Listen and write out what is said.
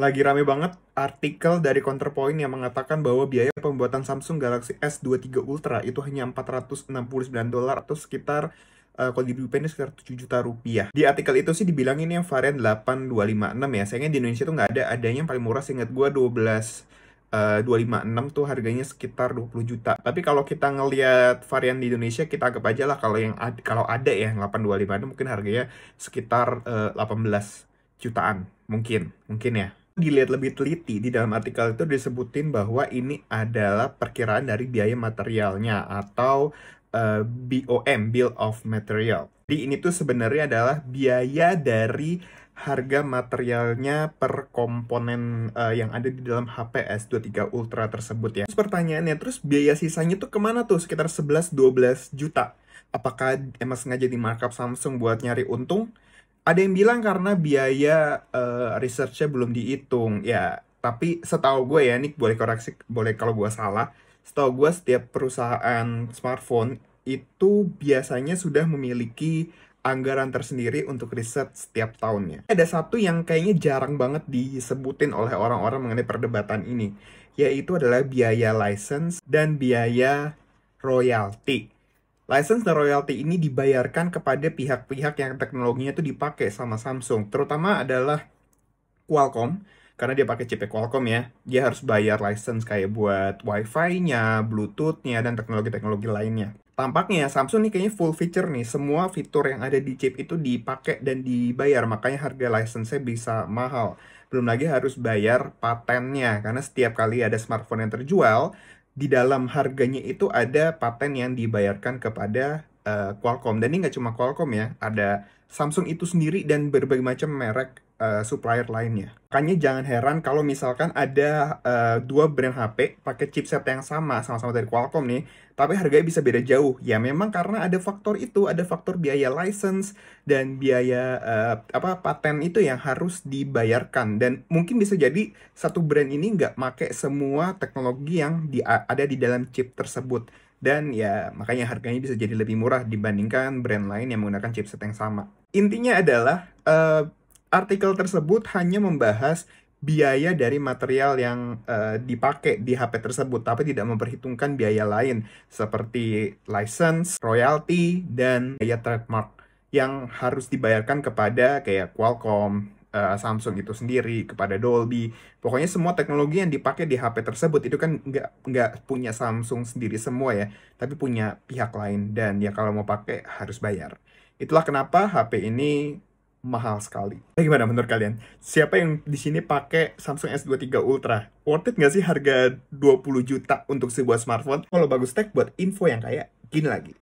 lagi rame banget artikel dari Counterpoint yang mengatakan bahwa biaya pembuatan Samsung Galaxy S23 Ultra itu hanya 469 dolar atau sekitar uh, kalau di rupiahnya sekitar 7 juta rupiah. Di artikel itu sih dibilangin yang varian 8256 ya. Sayangnya di Indonesia tuh nggak ada, adanya yang paling murah seingat gue 12 Uh, 256 tuh harganya sekitar 20 juta. Tapi kalau kita ngelihat varian di Indonesia kita anggap aja lah kalau yang ad, kalau ada ya 8256 mungkin harganya sekitar uh, eh, 18 jutaan mungkin mungkin ya dilihat lebih teliti di dalam artikel itu disebutin bahwa ini adalah perkiraan dari biaya materialnya atau uh, eh, BOM (Bill of Material). Jadi ini tuh sebenarnya adalah biaya dari harga materialnya per komponen uh, yang ada di dalam HPS 23 Ultra tersebut ya. Terus pertanyaannya, terus biaya sisanya tuh kemana tuh? Sekitar 11-12 juta. Apakah emang sengaja di markup Samsung buat nyari untung? ada yang bilang karena biaya uh, researchnya belum dihitung ya tapi setahu gue ya Nick boleh koreksi boleh kalau gue salah setahu gue setiap perusahaan smartphone itu biasanya sudah memiliki anggaran tersendiri untuk riset setiap tahunnya. Ada satu yang kayaknya jarang banget disebutin oleh orang-orang mengenai perdebatan ini, yaitu adalah biaya license dan biaya royalty. License dan royalty ini dibayarkan kepada pihak-pihak yang teknologinya itu dipakai sama Samsung. Terutama adalah Qualcomm, karena dia pakai chip Qualcomm ya. Dia harus bayar license kayak buat Wi-Fi-nya, Bluetooth-nya, dan teknologi-teknologi lainnya. Tampaknya Samsung nih kayaknya full feature nih. Semua fitur yang ada di chip itu dipakai dan dibayar. Makanya harga license-nya bisa mahal. Belum lagi harus bayar patennya. Karena setiap kali ada smartphone yang terjual, di dalam harganya itu ada paten yang dibayarkan kepada uh, Qualcomm. Dan ini nggak cuma Qualcomm ya, ada Samsung itu sendiri dan berbagai macam merek Eh, supplier lainnya. Makanya jangan heran kalau misalkan ada uh, dua brand HP pakai chipset yang sama, sama-sama dari Qualcomm nih, tapi harganya bisa beda jauh. Ya memang karena ada faktor itu, ada faktor biaya license dan biaya uh, apa paten itu yang harus dibayarkan. Dan mungkin bisa jadi satu brand ini nggak pakai semua teknologi yang di, ada di dalam chip tersebut. Dan ya makanya harganya bisa jadi lebih murah dibandingkan brand lain yang menggunakan chipset yang sama. Intinya adalah uh, artikel tersebut hanya membahas biaya dari material yang uh, dipakai di HP tersebut, tapi tidak memperhitungkan biaya lain seperti license, royalty, dan biaya trademark yang harus dibayarkan kepada kayak Qualcomm, uh, Samsung itu sendiri, kepada Dolby. Pokoknya semua teknologi yang dipakai di HP tersebut itu kan nggak nggak punya Samsung sendiri semua ya, tapi punya pihak lain dan ya kalau mau pakai harus bayar. Itulah kenapa HP ini mahal sekali. Nah, gimana menurut kalian? Siapa yang di sini pakai Samsung S23 Ultra? Worth it nggak sih harga 20 juta untuk sebuah smartphone? Kalau bagus tech buat info yang kayak gini lagi.